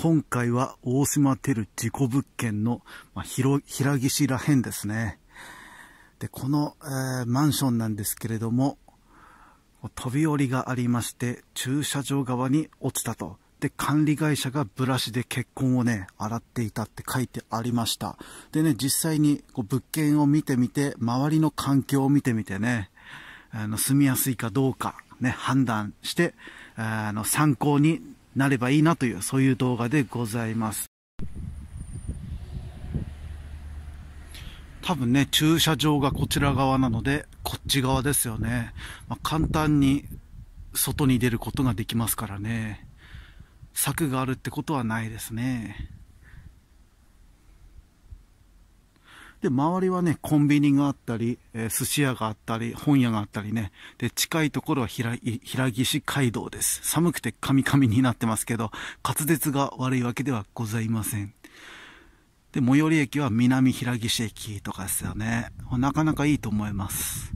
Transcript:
今回は大島テル事故物件の、まあ、平岸ら辺ですね。で、この、えー、マンションなんですけれども、飛び降りがありまして、駐車場側に落ちたと。で、管理会社がブラシで血痕をね、洗っていたって書いてありました。でね、実際にこう物件を見てみて、周りの環境を見てみてね、あの、住みやすいかどうか、ね、判断して、あの、参考になればいいなというそういう動画でございます多分ね駐車場がこちら側なのでこっち側ですよね、まあ、簡単に外に出ることができますからね柵があるってことはないですね。で、周りはね、コンビニがあったり、えー、寿司屋があったり、本屋があったりね。で、近いところは平岸街道です。寒くてカミカミになってますけど、滑舌が悪いわけではございません。で、最寄り駅は南平岸駅とかですよね。なかなかいいと思います。